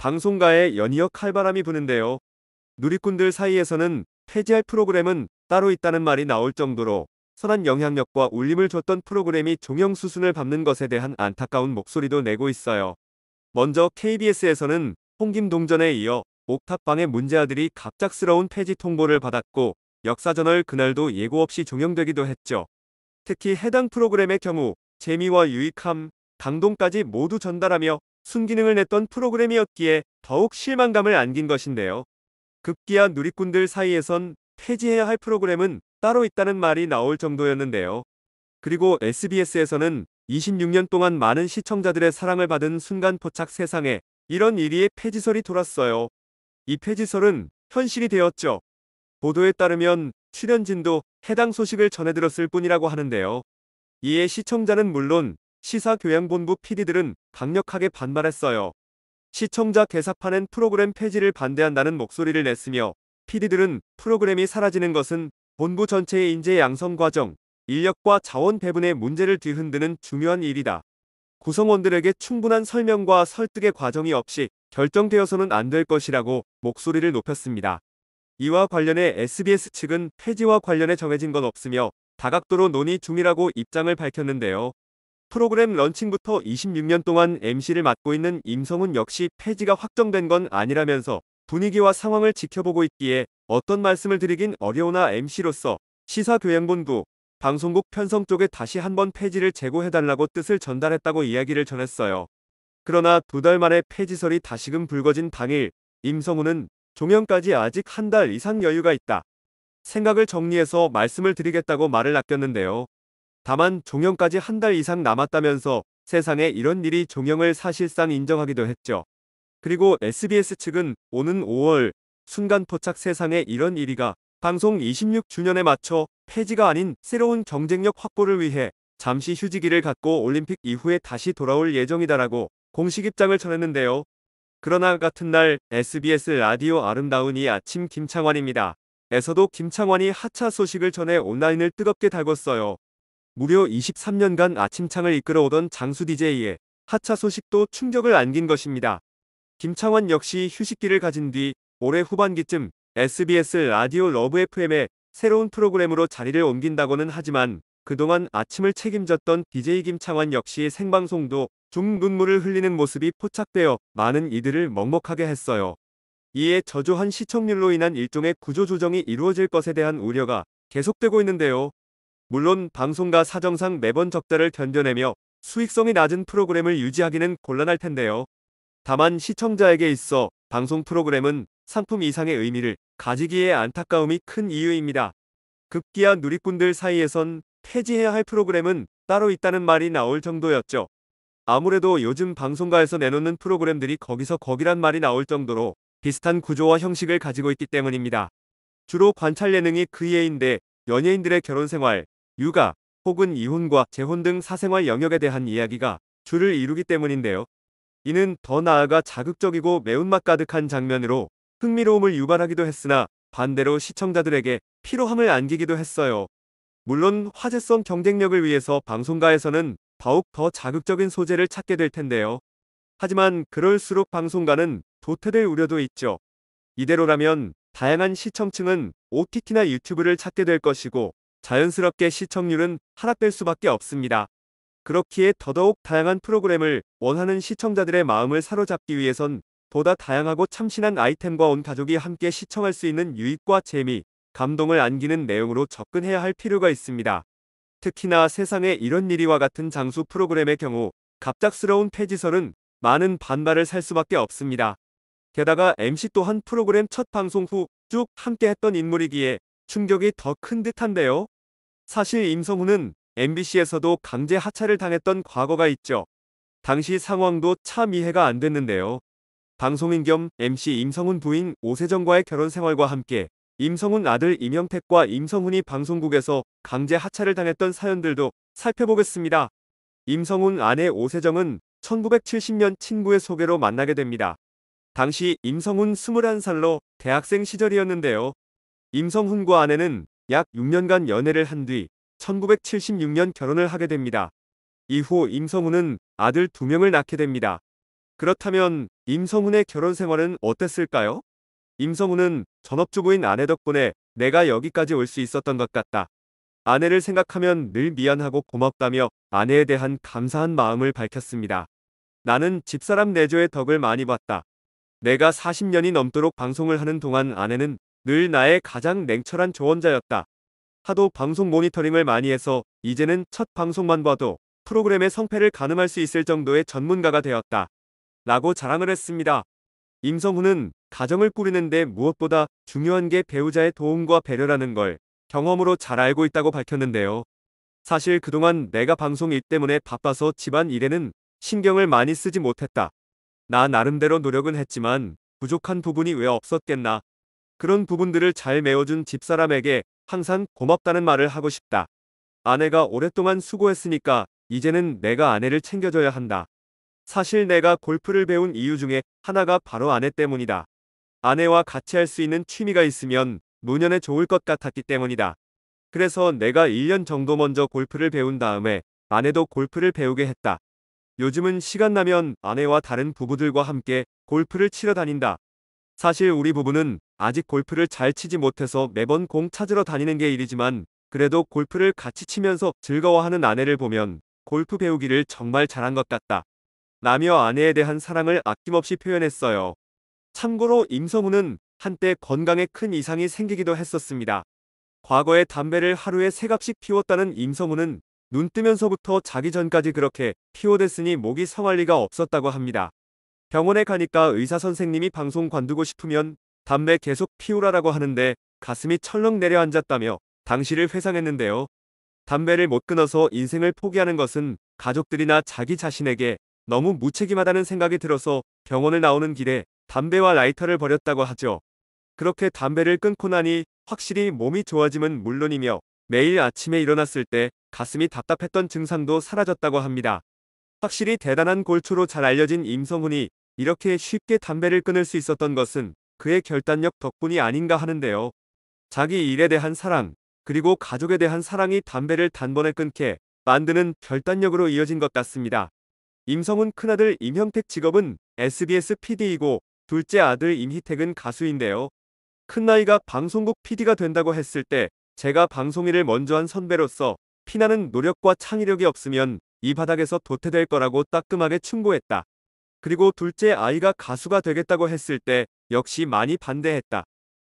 방송가에 연이어 칼바람이 부는데요. 누리꾼들 사이에서는 폐지할 프로그램은 따로 있다는 말이 나올 정도로 선한 영향력과 울림을 줬던 프로그램이 종영 수순을 밟는 것에 대한 안타까운 목소리도 내고 있어요. 먼저 KBS에서는 홍김동전에 이어 옥탑방의 문제아들이 갑작스러운 폐지 통보를 받았고 역사전을 그날도 예고 없이 종영되기도 했죠. 특히 해당 프로그램의 경우 재미와 유익함, 당동까지 모두 전달하며 순기능을 냈던 프로그램이었기에 더욱 실망감을 안긴 것인데요. 급기야 누리꾼들 사이에선 폐지해야 할 프로그램은 따로 있다는 말이 나올 정도였는데요. 그리고 SBS에서는 26년 동안 많은 시청자들의 사랑을 받은 순간 포착 세상에 이런 일이 폐지설이 돌았어요. 이 폐지설은 현실이 되었죠. 보도에 따르면 출연진도 해당 소식을 전해들었을 뿐이라고 하는데요. 이에 시청자는 물론 시사교양본부 PD들은 강력하게 반발했어요. 시청자 개사판엔 프로그램 폐지를 반대한다는 목소리를 냈으며 PD들은 프로그램이 사라지는 것은 본부 전체의 인재 양성 과정, 인력과 자원 배분의 문제를 뒤흔드는 중요한 일이다. 구성원들에게 충분한 설명과 설득의 과정이 없이 결정되어서는 안 될 것이라고 목소리를 높였습니다. 이와 관련해 SBS 측은 폐지와 관련해 정해진 건 없으며 다각도로 논의 중이라고 입장을 밝혔는데요. 프로그램 런칭부터 26년 동안 MC를 맡고 있는 임성훈 역시 폐지가 확정된 건 아니라면서 분위기와 상황을 지켜보고 있기에 어떤 말씀을 드리긴 어려우나 MC로서 시사교양본부, 방송국 편성 쪽에 다시 한번 폐지를 제고해달라고 뜻을 전달했다고 이야기를 전했어요. 그러나 두 달 만에 폐지설이 다시금 불거진 당일 임성훈은 종영까지 아직 한 달 이상 여유가 있다. 생각을 정리해서 말씀을 드리겠다고 말을 아꼈는데요. 다만 종영까지 한 달 이상 남았다면서 세상에 이런 일이 종영을 사실상 인정하기도 했죠. 그리고 SBS 측은 오는 5월 순간 포착 세상에 이런 일이가 방송 26주년에 맞춰 폐지가 아닌 새로운 경쟁력 확보를 위해 잠시 휴지기를 갖고 올림픽 이후에 다시 돌아올 예정이다라고 공식 입장을 전했는데요. 그러나 같은 날 SBS 라디오 아름다운 이 아침 김창완입니다. 에서도 김창완이 하차 소식을 전해 온라인을 뜨겁게 달궜어요. 무려 23년간 아침창을 이끌어오던 장수 DJ의 하차 소식도 충격을 안긴 것입니다. 김창완 역시 휴식기를 가진 뒤 올해 후반기쯤 SBS 라디오 러브 f m 에 새로운 프로그램으로 자리를 옮긴다고는 하지만 그동안 아침을 책임졌던 DJ 김창완 역시 생방송도 좀 눈물을 흘리는 모습이 포착되어 많은 이들을 먹먹하게 했어요. 이에 저조한 시청률로 인한 일종의 구조조정이 이루어질 것에 대한 우려가 계속되고 있는데요. 물론 방송가 사정상 매번 적자를 견뎌내며 수익성이 낮은 프로그램을 유지하기는 곤란할 텐데요. 다만 시청자에게 있어 방송 프로그램은 상품 이상의 의미를 가지기에 안타까움이 큰 이유입니다. 급기야 누리꾼들 사이에선 폐지해야 할 프로그램은 따로 있다는 말이 나올 정도였죠. 아무래도 요즘 방송가에서 내놓는 프로그램들이 거기서 거기란 말이 나올 정도로 비슷한 구조와 형식을 가지고 있기 때문입니다. 주로 관찰 예능이 그 예인데 연예인들의 결혼 생활, 육아, 혹은 이혼과 재혼 등 사생활 영역에 대한 이야기가 주를 이루기 때문인데요. 이는 더 나아가 자극적이고 매운맛 가득한 장면으로 흥미로움을 유발하기도 했으나 반대로 시청자들에게 피로함을 안기기도 했어요. 물론 화제성 경쟁력을 위해서 방송가에서는 더욱 더 자극적인 소재를 찾게 될 텐데요. 하지만 그럴수록 방송가는 도태될 우려도 있죠. 이대로라면 다양한 시청층은 OTT나 유튜브를 찾게 될 것이고 자연스럽게 시청률은 하락될 수밖에 없습니다. 그렇기에 더더욱 다양한 프로그램을 원하는 시청자들의 마음을 사로잡기 위해선 보다 다양하고 참신한 아이템과 온 가족이 함께 시청할 수 있는 유익과 재미, 감동을 안기는 내용으로 접근해야 할 필요가 있습니다. 특히나 세상에 이런 일이와 같은 장수 프로그램의 경우 갑작스러운 폐지설은 많은 반발을 살 수밖에 없습니다. 게다가 MC 또한 프로그램 첫 방송 후 쭉 함께했던 인물이기에 충격이 더 큰 듯한데요. 사실 임성훈은 MBC에서도 강제 하차를 당했던 과거가 있죠. 당시 상황도 참 이해가 안 됐는데요. 방송인 겸 MC 임성훈 부인 오세정과의 결혼 생활과 함께 임성훈 아들 임영택과 임성훈이 방송국에서 강제 하차를 당했던 사연들도 살펴보겠습니다. 임성훈 아내 오세정은 1970년 친구의 소개로 만나게 됩니다. 당시 임성훈 21살로 대학생 시절이었는데요. 임성훈과 아내는 약 6년간 연애를 한 뒤 1976년 결혼을 하게 됩니다. 이후 임성훈은 아들 2명을 낳게 됩니다. 그렇다면 임성훈의 결혼 생활은 어땠을까요? 임성훈은 전업주부인 아내 덕분에 내가 여기까지 올 수 있었던 것 같다. 아내를 생각하면 늘 미안하고 고맙다며 아내에 대한 감사한 마음을 밝혔습니다. 나는 집사람 내조의 덕을 많이 봤다. 내가 40년이 넘도록 방송을 하는 동안 아내는 늘 나의 가장 냉철한 조언자였다. 하도 방송 모니터링을 많이 해서 이제는 첫 방송만 봐도 프로그램의 성패를 가늠할 수 있을 정도의 전문가가 되었다. 라고 자랑을 했습니다. 임성훈은 가정을 꾸리는데 무엇보다 중요한 게 배우자의 도움과 배려라는 걸 경험으로 잘 알고 있다고 밝혔는데요. 사실 그동안 내가 방송 일 때문에 바빠서 집안 일에는 신경을 많이 쓰지 못했다. 나 나름대로 노력은 했지만 부족한 부분이 왜 없었겠나 그런 부분들을 잘 메워준 집사람에게 항상 고맙다는 말을 하고 싶다. 아내가 오랫동안 수고했으니까 이제는 내가 아내를 챙겨줘야 한다. 사실 내가 골프를 배운 이유 중에 하나가 바로 아내 때문이다. 아내와 같이 할 수 있는 취미가 있으면 노년에 좋을 것 같았기 때문이다. 그래서 내가 1년 정도 먼저 골프를 배운 다음에 아내도 골프를 배우게 했다. 요즘은 시간 나면 아내와 다른 부부들과 함께 골프를 치러 다닌다. 사실 우리 부부는 아직 골프를 잘 치지 못해서 매번 공 찾으러 다니는 게 일이지만 그래도 골프를 같이 치면서 즐거워하는 아내를 보면 골프 배우기를 정말 잘한 것 같다. 라며 아내에 대한 사랑을 아낌없이 표현했어요. 참고로 임성훈은 한때 건강에 큰 이상이 생기기도 했었습니다. 과거에 담배를 하루에 3갑씩 피웠다는 임성훈은 눈 뜨면서부터 자기 전까지 그렇게 피워댔으니 목이 성할 리가 없었다고 합니다. 병원에 가니까 의사 선생님이 방송 관두고 싶으면 담배 계속 피우라라고 하는데 가슴이 철렁 내려앉았다며 당시를 회상했는데요. 담배를 못 끊어서 인생을 포기하는 것은 가족들이나 자기 자신에게 너무 무책임하다는 생각이 들어서 병원을 나오는 길에 담배와 라이터를 버렸다고 하죠. 그렇게 담배를 끊고 나니 확실히 몸이 좋아짐은 물론이며 매일 아침에 일어났을 때 가슴이 답답했던 증상도 사라졌다고 합니다. 확실히 대단한 골초로 잘 알려진 임성훈이 이렇게 쉽게 담배를 끊을 수 있었던 것은 그의 결단력 덕분이 아닌가 하는데요. 자기 일에 대한 사랑, 그리고 가족에 대한 사랑이 담배를 단번에 끊게 만드는 결단력으로 이어진 것 같습니다. 임성훈 큰아들 임형택 직업은 SBS PD이고 둘째 아들 임희택은 가수인데요. 큰나이가 방송국 PD가 된다고 했을 때 제가 방송일을 먼저 한 선배로서 피나는 노력과 창의력이 없으면 이 바닥에서 도태될 거라고 따끔하게 충고했다. 그리고 둘째 아이가 가수가 되겠다고 했을 때 역시 많이 반대했다.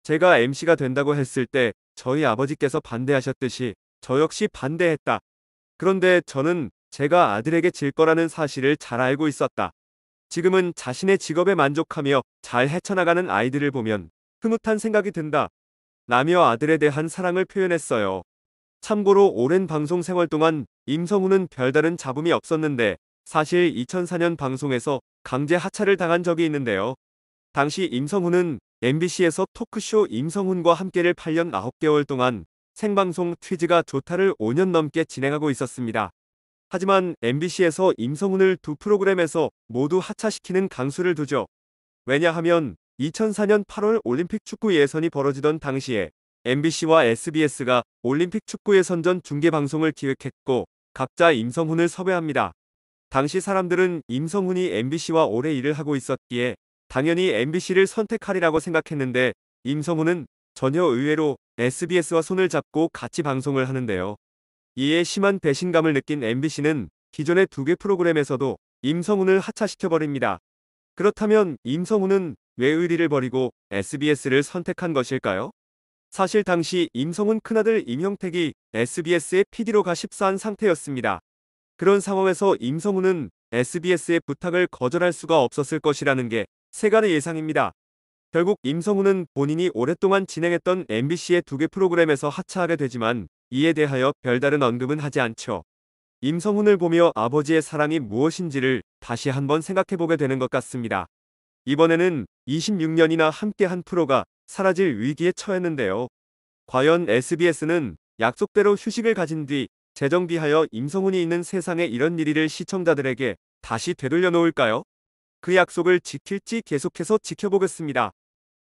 제가 MC가 된다고 했을 때 저희 아버지께서 반대하셨듯이 저 역시 반대했다. 그런데 저는 제가 아들에게 질 거라는 사실을 잘 알고 있었다. 지금은 자신의 직업에 만족하며 잘 헤쳐나가는 아이들을 보면 흐뭇한 생각이 든다. 라며 아들에 대한 사랑을 표현했어요. 참고로 오랜 방송 생활 동안 임성훈은 별다른 잡음이 없었는데 사실 2004년 방송에서 강제 하차를 당한 적이 있는데요. 당시 임성훈은 MBC에서 토크쇼 임성훈과 함께를 8년 9개월 동안 생방송 퀴즈가 좋다를 5년 넘게 진행하고 있었습니다. 하지만 MBC에서 임성훈을 두 프로그램에서 모두 하차시키는 강수를 두죠. 왜냐하면 2004년 8월 올림픽 축구 예선이 벌어지던 당시에 MBC와 SBS가 올림픽 축구 예선전 중계 방송을 기획했고 각자 임성훈을 섭외합니다. 당시 사람들은 임성훈이 MBC와 오래 일을 하고 있었기에 당연히 MBC를 선택하리라고 생각했는데 임성훈은 전혀 의외로 SBS와 손을 잡고 같이 방송을 하는데요. 이에 심한 배신감을 느낀 MBC는 기존의 두 개 프로그램에서도 임성훈을 하차시켜버립니다. 그렇다면 임성훈은 왜 의리를 버리고 SBS를 선택한 것일까요? 사실 당시 임성훈 큰아들 임형택이 SBS의 PD로 가십사한 상태였습니다. 그런 상황에서 임성훈은 SBS의 부탁을 거절할 수가 없었을 것이라는 게 세간의 예상입니다. 결국 임성훈은 본인이 오랫동안 진행했던 MBC의 두 개 프로그램에서 하차하게 되지만 이에 대하여 별다른 언급은 하지 않죠. 임성훈을 보며 아버지의 사랑이 무엇인지를 다시 한번 생각해보게 되는 것 같습니다. 이번에는 26년이나 함께한 프로가 사라질 위기에 처했는데요. 과연 SBS는 약속대로 휴식을 가진 뒤 재정비하여 임성훈이 있는 세상에 이런 일을 시청자들에게 다시 되돌려 놓을까요? 그 약속을 지킬지 계속해서 지켜보겠습니다.